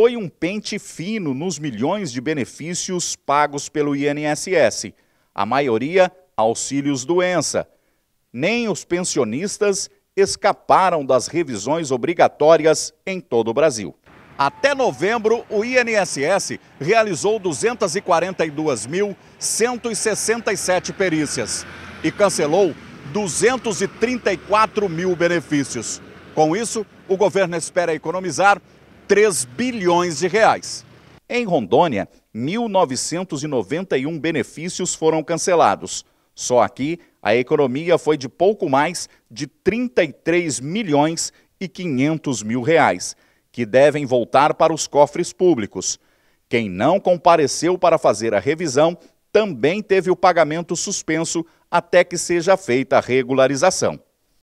foi um pente fino nos milhões de benefícios pagos pelo INSS, a maioria auxílios doença. Nem os pensionistas escaparam das revisões obrigatórias em todo o Brasil. Até novembro, o INSS realizou 242.167 perícias e cancelou 234 mil benefícios. Com isso, o governo espera economizar 3 bilhões de reais. Em Rondônia, 1.991 benefícios foram cancelados. Só aqui, a economia foi de pouco mais de 33 milhões e 500 mil reais, que devem voltar para os cofres públicos. Quem não compareceu para fazer a revisão também teve o pagamento suspenso até que seja feita a regularização.